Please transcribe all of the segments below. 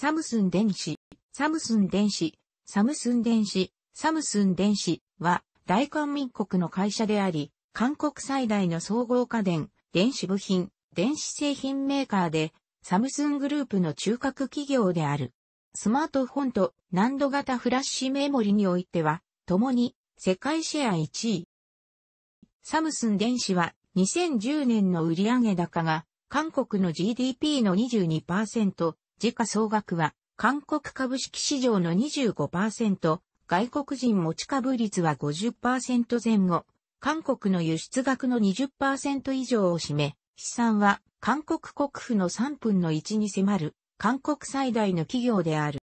サムスン電子、サムスン電子、サムスン電子、サムスン電子は大韓民国の会社であり、韓国最大の総合家電、電子部品、電子製品メーカーで、サムスングループの中核企業である。スマートフォンと難度型フラッシュメモリにおいては、共に世界シェア1位。サムスン電子は2010年の売上高が韓国の GDP の22%、時価総額は、韓国株式市場の25%、外国人持ち株率は50%前後、韓国の輸出額の20%以上を占め、資産は韓国国府の3分の1に迫る、韓国最大の企業である。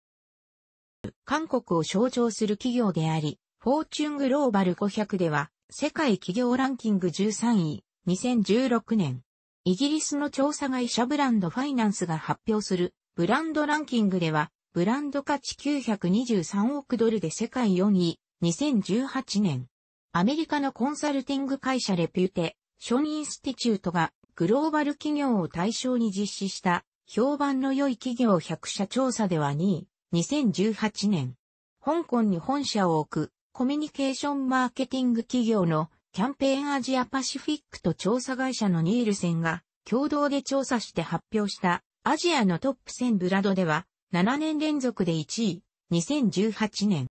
韓国を象徴する企業であり、フォーチュングローバル500では、世界企業ランキング13位、2016年。イギリスの調査会社ブランドファイナンスが発表するブランドランキングでは、ブランド価値923億ドルで世界4位、2018年。アメリカのコンサルティング会社レピューテ、ション・インスティチュートがグローバル企業を対象に実施した評判の良い企業100社調査では2位、2018年。香港に本社を置くコミュニケーションマーケティング企業のキャンペーンアジアパシフィックと調査会社のニールセンが共同で調査して発表したアジアのトップ1000ブラドでは、7年連続で1位、2018年。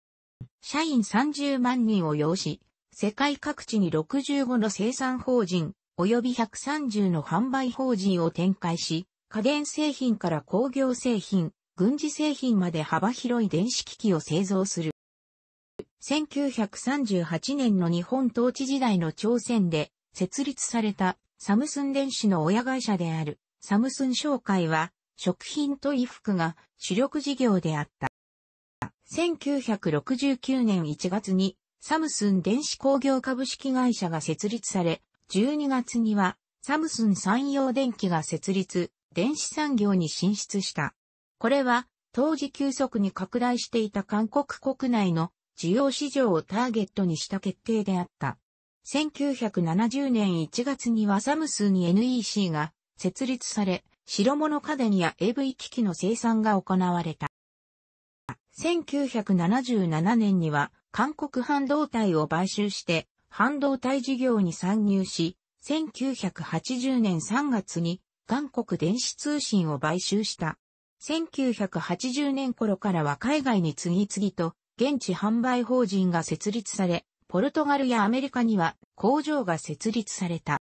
社員30万人を要し、世界各地に65の生産法人、及び130の販売法人を展開し、家電製品から工業製品、軍事製品まで幅広い電子機器を製造する。1938年の日本統治時代の朝鮮で設立されたサムスン電子の親会社であるサムスン商会は、食品と衣服が主力事業であった。1969年1月に、サムスン電子工業株式会社が設立され、12月には、サムスン産業電機が設立、電子産業に進出した。これは、当時急速に拡大していた韓国国内の需要市場をターゲットにした決定であった。1970年1月にはサムスン NEC が設立され、白物家電や AV 機器の生産が行われた。1977年には韓国半導体を買収して半導体事業に参入し、1980年3月に韓国電子通信を買収した。1980年頃からは海外に次々と現地販売法人が設立され、ポルトガルやアメリカには工場が設立された。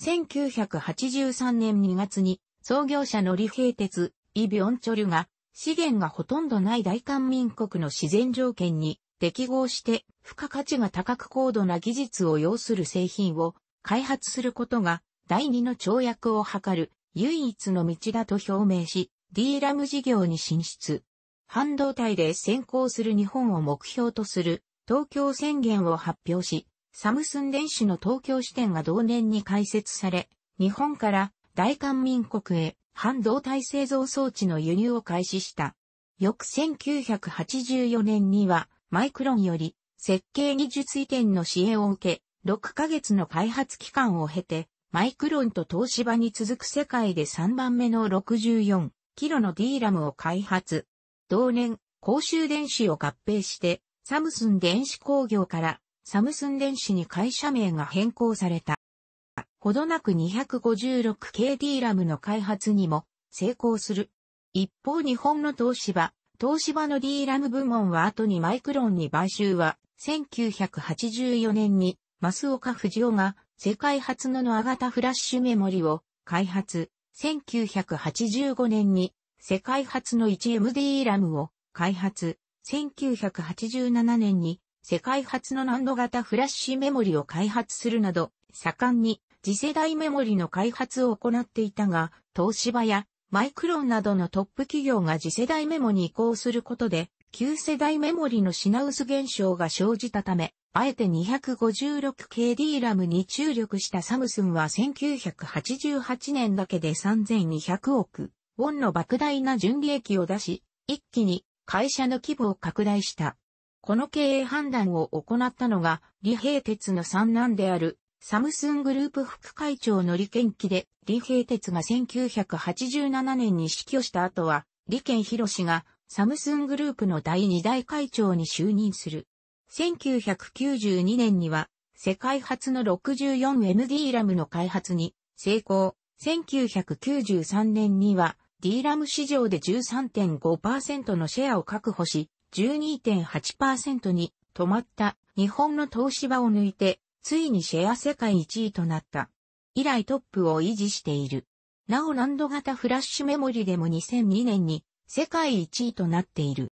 1983年2月に創業者の李平鉄、イ・ビョンチョルが資源がほとんどない大韓民国の自然条件に適合して付加価値が高く高度な技術を要する製品を開発することが第二の跳躍を図る唯一の道だと表明し D ラム事業に進出。半導体で先行する日本を目標とする東京宣言を発表し、サムスン電子の東京支店が同年に開設され、日本から大韓民国へ半導体製造装置の輸入を開始した。翌1984年にはマイクロンより設計技術移転の支援を受け、6ヶ月の開発期間を経て、マイクロンと東芝に続く世界で3番目の64キロの D ラムを開発。同年、公衆電子を合併して、サムスン電子工業からサムスン電子に会社名が変更された。ほどなく 256KD ラムの開発にも成功する。一方日本の東芝、東芝の D ラム部門は後にマイクロンに買収は、1984年に増岡不二が世界初のノア型フラッシュメモリを開発、1985年に世界初の 1MD ラムを開発、1987年に世界初の難度型フラッシュメモリを開発するなど、盛んに次世代メモリの開発を行っていたが、東芝やマイクロンなどのトップ企業が次世代メモに移行することで、旧世代メモリの品薄現象が生じたため、あえて 256KD ラムに注力したサムスンは1988年だけで3200億ウォンの莫大な純利益を出し、一気に会社の規模を拡大した。この経営判断を行ったのが、李平鉄の三男である、サムスングループ副会長の李健輝で、李平鉄が1987年に死去した後は、李健博がサムスングループの第二代会長に就任する。1992年には、世界初の 64MD ラムの開発に成功。1993年には、D ラム市場で13.5%のシェアを確保し、12.8%に止まった日本の東芝を抜いて、ついにシェア世界1位となった。以来トップを維持している。なおランド型フラッシュメモリでも2002年に世界1位となっている。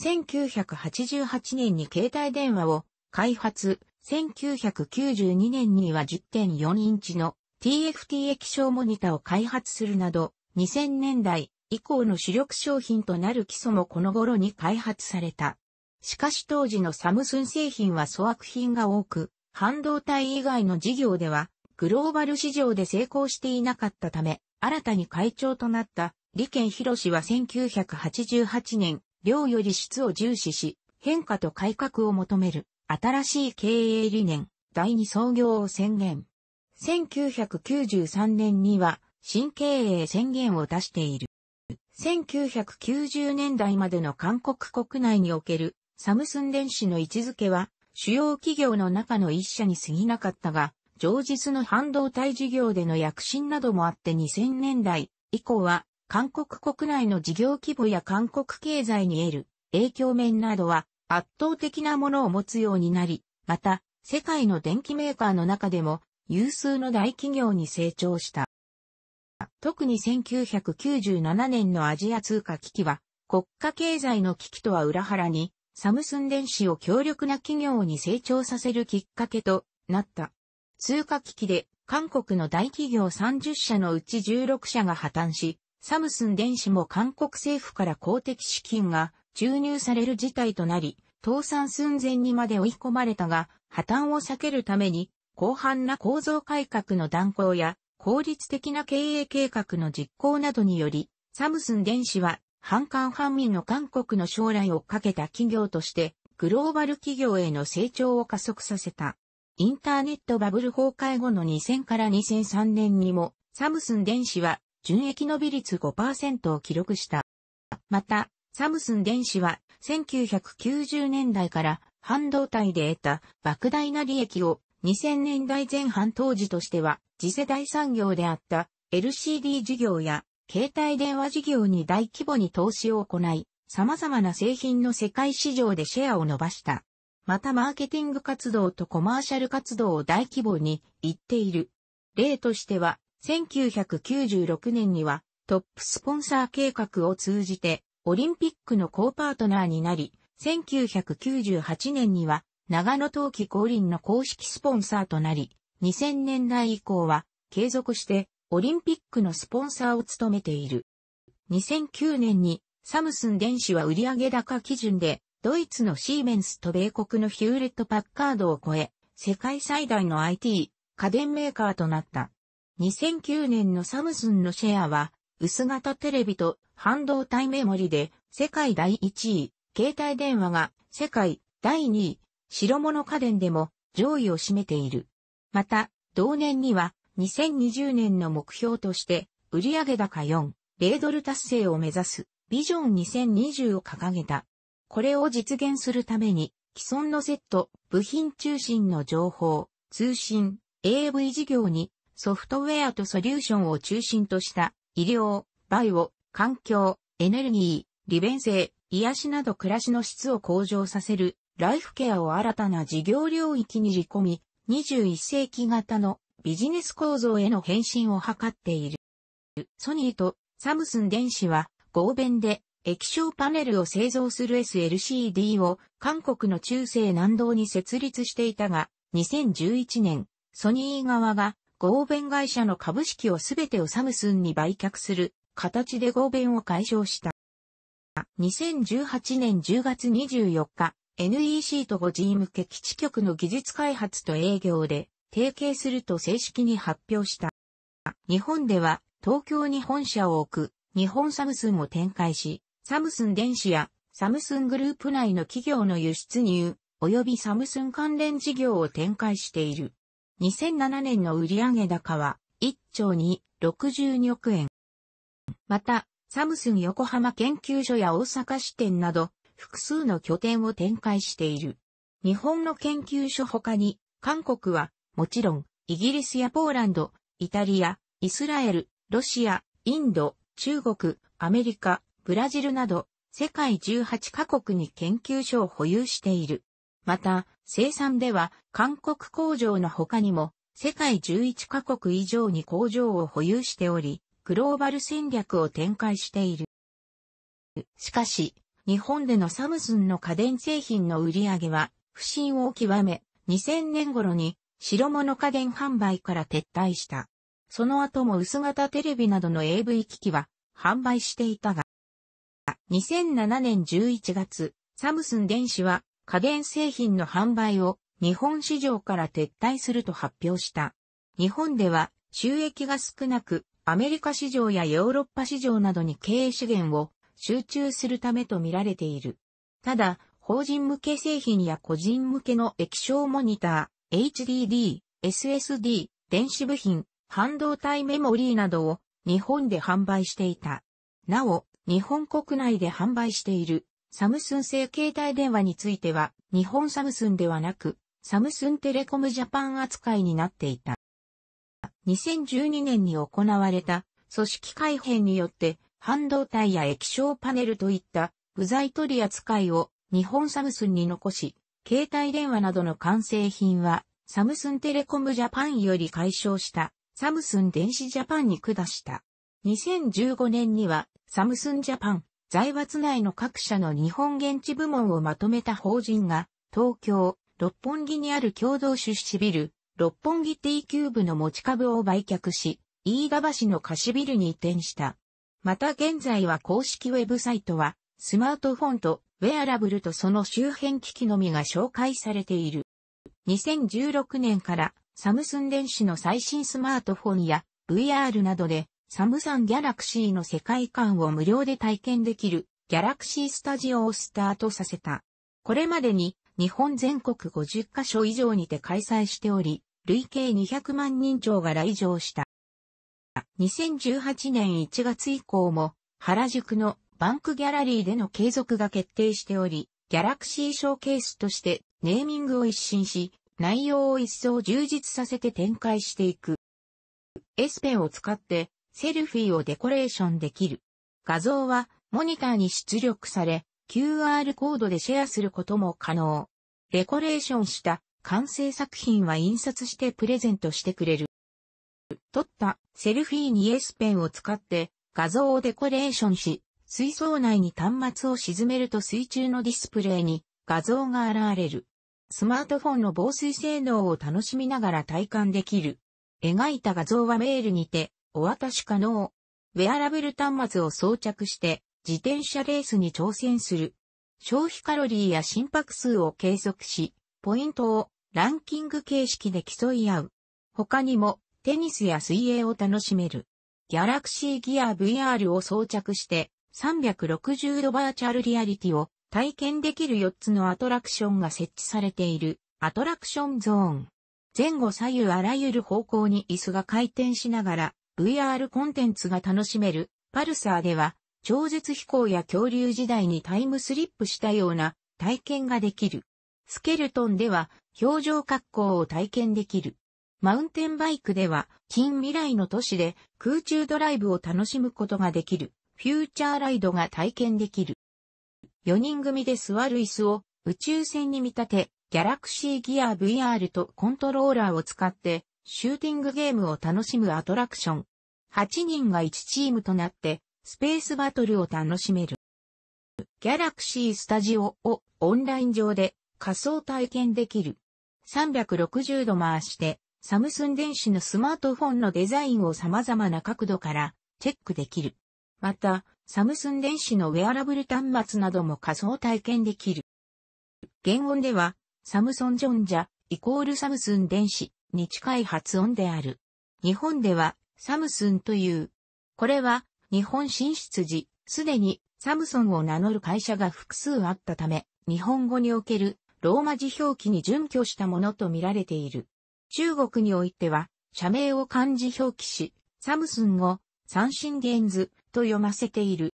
1988年に携帯電話を開発、1992年には10.4インチの TFT 液晶モニタを開発するなど、2000年代、以降の主力商品となる基礎もこの頃に開発された。しかし当時のサムスン製品は粗悪品が多く、半導体以外の事業では、グローバル市場で成功していなかったため、新たに会長となった李健博氏は1988年、量より質を重視し、変化と改革を求める、新しい経営理念、第二創業を宣言。1993年には、新経営宣言を出している。1990年代までの韓国国内におけるサムスン電子の位置づけは主要企業の中の一社に過ぎなかったが、上述の半導体事業での躍進などもあって2000年代以降は韓国国内の事業規模や韓国経済に得る影響面などは圧倒的なものを持つようになり、また世界の電機メーカーの中でも有数の大企業に成長した。特に1997年のアジア通貨危機は、国家経済の危機とは裏腹に、サムスン電子を強力な企業に成長させるきっかけとなった。通貨危機で、韓国の大企業30社のうち16社が破綻し、サムスン電子も韓国政府から公的資金が注入される事態となり、倒産寸前にまで追い込まれたが、破綻を避けるために、広範な構造改革の断行や効率的な経営計画の実行などにより、サムスン電子は、半官半民の韓国の将来をかけた企業として、グローバル企業への成長を加速させた。インターネットバブル崩壊後の2000から2003年にも、サムスン電子は、純益伸び率5%を記録した。また、サムスン電子は、1990年代から半導体で得た莫大な利益を2000年代前半当時としては次世代産業であった LCD 事業や携帯電話事業に大規模に投資を行い、様々な製品の世界市場でシェアを伸ばした。またマーケティング活動とコマーシャル活動を大規模に行っている。例としては、1996年にはトップスポンサー計画を通じてオリンピックのコーパートナーになり、1998年には長野冬季降臨の公式スポンサーとなり、2000年代以降は継続してオリンピックのスポンサーを務めている。2009年にサムスン電子は売上高基準でドイツのシーメンスと米国のヒューレット・パッカードを超え世界最大の IT 家電メーカーとなった。2009年のサムスンのシェアは薄型テレビと半導体メモリで世界第1位、携帯電話が世界第2位、白物家電でも上位を占めている。また、同年には2020年の目標として売上高4、0ドル達成を目指すビジョン2020を掲げた。これを実現するために既存のセット、部品中心の情報、通信、AV 事業にソフトウェアとソリューションを中心とした医療、バイオ、環境、エネルギー、利便性、癒しなど暮らしの質を向上させるライフケアを新たな事業領域に仕込み、21世紀型のビジネス構造への変身を図っている。ソニーとサムスン電子は合弁で液晶パネルを製造する SLCD を韓国の中西南道に設立していたが、2011年、ソニー側が合弁会社の株式をすべてをサムスンに売却する形で合弁を解消した。2018年10月24日、NEC と 5G 向け基地局の技術開発と営業で提携すると正式に発表した。日本では東京に本社を置く日本サムスンを展開し、サムスン電子やサムスングループ内の企業の輸出入及びサムスン関連事業を展開している。2007年の売上高は1兆に62億円。また、サムスン横浜研究所や大阪支店など、複数の拠点を展開している。日本の研究所他に、韓国は、もちろん、イギリスやポーランド、イタリア、イスラエル、ロシア、インド、中国、アメリカ、ブラジルなど、世界18カ国に研究所を保有している。また、生産では、韓国工場の他にも、世界11カ国以上に工場を保有しており、グローバル戦略を展開している。しかし、日本でのサムスンの家電製品の売り上げは不振を極め、2000年頃に白物家電販売から撤退した。その後も薄型テレビなどの AV 機器は販売していたが、2007年11月、サムスン電子は家電製品の販売を日本市場から撤退すると発表した。日本では収益が少なく、アメリカ市場やヨーロッパ市場などに経営資源を集中するためとみられている。ただ、法人向け製品や個人向けの液晶モニター、HDD、SSD、電子部品、半導体メモリーなどを日本で販売していた。なお、日本国内で販売しているサムスン製携帯電話については日本サムスンではなくサムスンテレコムジャパン扱いになっていた。2012年に行われた組織改編によって半導体や液晶パネルといった部材取り扱いを日本サムスンに残し、携帯電話などの完成品はサムスンテレコムジャパンより解消したサムスン電子ジャパンに下した。2015年にはサムスンジャパン財閥内の各社の日本現地部門をまとめた法人が東京六本木にある共同出資ビル六本木 T キューブの持ち株を売却し、飯田橋の貸しビルに移転した。また現在は公式ウェブサイトは、スマートフォンとウェアラブルとその周辺機器のみが紹介されている。2016年からサムスン電子の最新スマートフォンや VR などでサムサンギャラクシーの世界観を無料で体験できるギャラクシースタジオをスタートさせた。これまでに日本全国50カ所以上にて開催しており、累計200万人超が来場した。2018年1月以降も原宿のバンクギャラリーでの継続が決定しており、ギャラクシーショーケースとしてネーミングを一新し、内容を一層充実させて展開していく。エスペンを使ってセルフィーをデコレーションできる。画像はモニターに出力され、QR コードでシェアすることも可能。デコレーションした完成作品は印刷してプレゼントしてくれる。撮ったセルフィーにエスペンを使って画像をデコレーションし、水槽内に端末を沈めると水中のディスプレイに画像が現れる。スマートフォンの防水性能を楽しみながら体感できる。描いた画像はメールにてお渡し可能。ウェアラブル端末を装着して自転車レースに挑戦する。消費カロリーや心拍数を計測し、ポイントをランキング形式で競い合う。他にもテニスや水泳を楽しめる。ギャラクシーギア VR を装着して、360度バーチャルリアリティを体験できる4つのアトラクションが設置されているアトラクションゾーン。前後左右あらゆる方向に椅子が回転しながら VR コンテンツが楽しめるパルサーでは超絶飛行や恐竜時代にタイムスリップしたような体験ができる。スケルトンでは表情格好を体験できる。マウンテンバイクでは近未来の都市で空中ドライブを楽しむことができるフューチャーライドが体験できる。4人組で座る椅子を宇宙船に見立て、ギャラクシーギア VR とコントローラーを使ってシューティングゲームを楽しむアトラクション。8人が1チームとなってスペースバトルを楽しめる。ギャラクシースタジオをオンライン上で仮想体験できる。360度回してサムスン電子のスマートフォンのデザインを様々な角度からチェックできる。また、サムスン電子のウェアラブル端末なども仮想体験できる。原音では、サムソンジョンジャ、イコールサムスン電子に近い発音である。日本では、サムスンという。これは、日本進出時、すでにサムソンを名乗る会社が複数あったため、日本語におけるローマ字表記に準拠したものとみられている。中国においては、社名を漢字表記し、サムスンを三振電図と読ませている。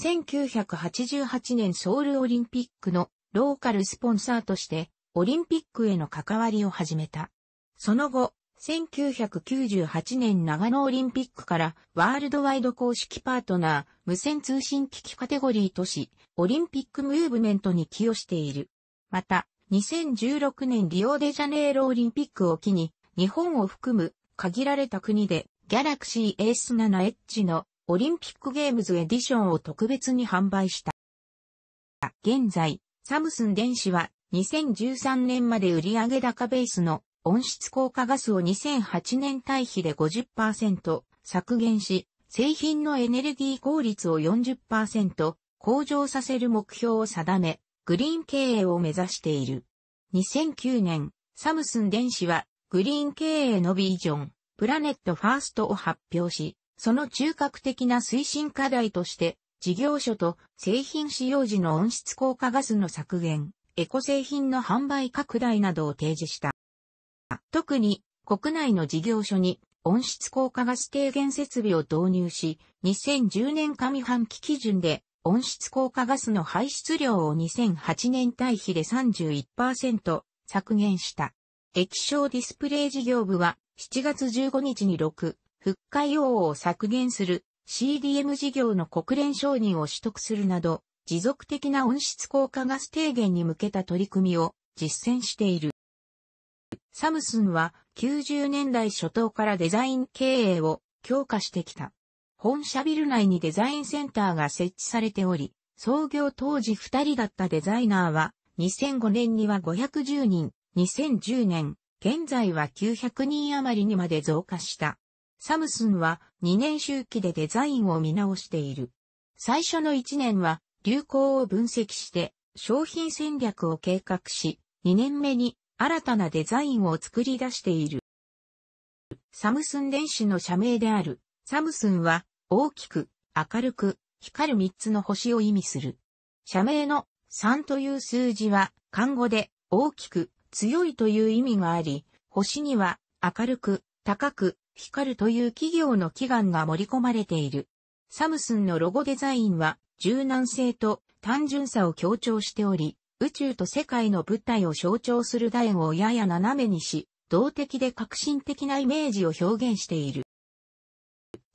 1988年ソウルオリンピックのローカルスポンサーとしてオリンピックへの関わりを始めた。その後、1998年長野オリンピックからワールドワイド公式パートナー無線通信機器カテゴリーとし、オリンピックムーブメントに寄与している。また、2016年リオデジャネイロオリンピックを機に、日本を含む限られた国で、ギャラクシー S7H のオリンピックゲームズエディションを特別に販売した。現在、サムスン電子は2013年まで売上高ベースの温室効果ガスを2008年対比で50%削減し、製品のエネルギー効率を40%向上させる目標を定め、グリーン経営を目指している。2009年、サムスン電子は、グリーン経営のビジョン、プラネットファーストを発表し、その中核的な推進課題として、事業所と製品使用時の温室効果ガスの削減、エコ製品の販売拡大などを提示した。特に、国内の事業所に温室効果ガス低減設備を導入し、2010年上半期基準で温室効果ガスの排出量を2008年対比で31%削減した。液晶ディスプレイ事業部は7月15日に6、復活用を削減する CDM 事業の国連承認を取得するなど、持続的な温室効果ガス低減に向けた取り組みを実践している。サムスンは90年代初頭からデザイン経営を強化してきた。本社ビル内にデザインセンターが設置されており、創業当時2人だったデザイナーは、2005年には510人、2010年、現在は900人余りにまで増加した。サムスンは2年周期でデザインを見直している。最初の1年は流行を分析して商品戦略を計画し、2年目に新たなデザインを作り出している。サムスン電子の社名であるサムスンは、大きく、明るく、光る三つの星を意味する。社名の3という数字は、漢語で、大きく、強いという意味があり、星には、明るく、高く、光るという企業の祈願が盛り込まれている。サムスンのロゴデザインは、柔軟性と単純さを強調しており、宇宙と世界の物体を象徴する楕円をやや斜めにし、動的で革新的なイメージを表現している。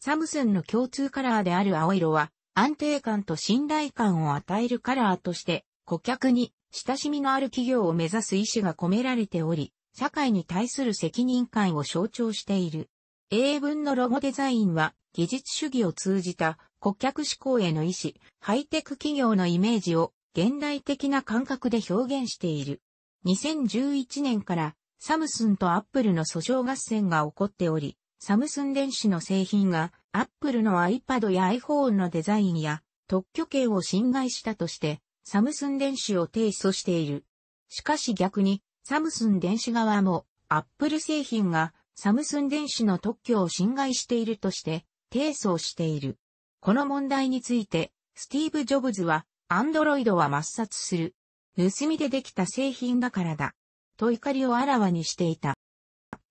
サムスンの共通カラーである青色は、安定感と信頼感を与えるカラーとして、顧客に親しみのある企業を目指す意思が込められており、社会に対する責任感を象徴している。英文のロゴデザインは、技術主義を通じた顧客志向への意思、ハイテク企業のイメージを現代的な感覚で表現している。2011年からサムスンとアップルの訴訟合戦が起こっており、サムスン電子の製品が、アップルの iPad や iPhone のデザインや特許権を侵害したとして、サムスン電子を提訴している。しかし逆に、サムスン電子側も、アップル製品が、サムスン電子の特許を侵害しているとして、提訴をしている。この問題について、スティーブ・ジョブズは、アンドロイドは抹殺する。盗みでできた製品だからだ。と怒りをあらわにしていた。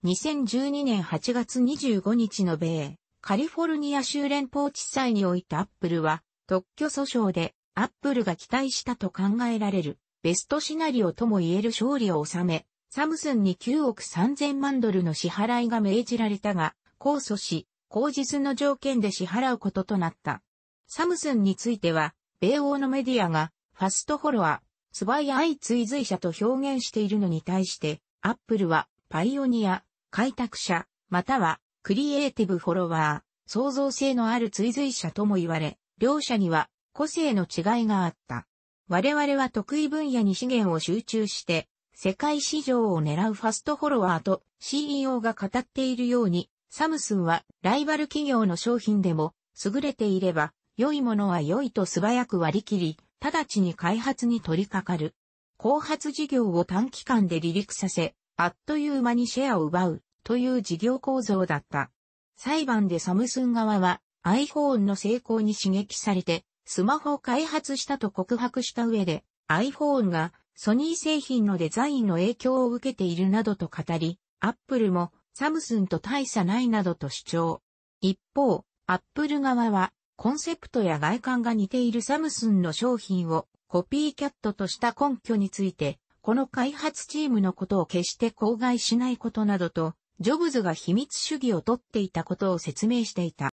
2012年8月25日の米、カリフォルニア州連邦地裁においてアップルは、特許訴訟で、アップルが期待したと考えられる、ベストシナリオとも言える勝利を収め、サムスンに9億3000万ドルの支払いが命じられたが、控訴し、口実の条件で支払うこととなった。サムスンについては、米欧のメディアが、ファストフォロワー、素早い追随者と表現しているのに対して、アップルは、パイオニア、開拓者、または、クリエイティブフォロワー、創造性のある追随者とも言われ、両者には個性の違いがあった。我々は得意分野に資源を集中して、世界市場を狙うファストフォロワーと CEO が語っているように、サムスンはライバル企業の商品でも優れていれば、良いものは良いと素早く割り切り、直ちに開発に取り掛かる。後発事業を短期間で離陸させ、あっという間にシェアを奪うという事業構造だった。裁判でサムスン側は iPhone の成功に刺激されてスマホを開発したと告白した上で iPhone がソニー製品のデザインの影響を受けているなどと語り、Apple もサムスンと大差ないなどと主張。一方、Apple 側はコンセプトや外観が似ているサムスンの商品をコピーキャットとした根拠についてこの開発チームのことを決して口外しないことなどと、ジョブズが秘密主義をとっていたことを説明していた。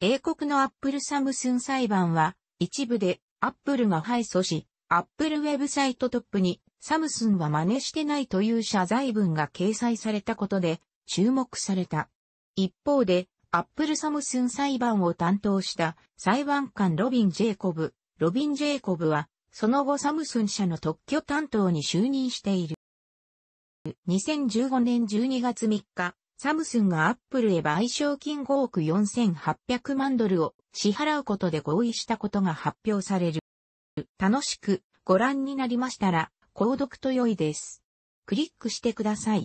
英国のアップルサムスン裁判は、一部でアップルが敗訴し、アップルウェブサイトトップにサムスンは真似してないという謝罪文が掲載されたことで注目された。一方で、アップルサムスン裁判を担当した裁判官ロビン・ジェイコブ、ロビン・ジェイコブはその後サムスン社の特許担当に就任している。2015年12月3日、サムスンがアップルへ賠償金5億4800万ドルを支払うことで合意したことが発表される。楽しくご覧になりましたら、購読と良いです。クリックしてください。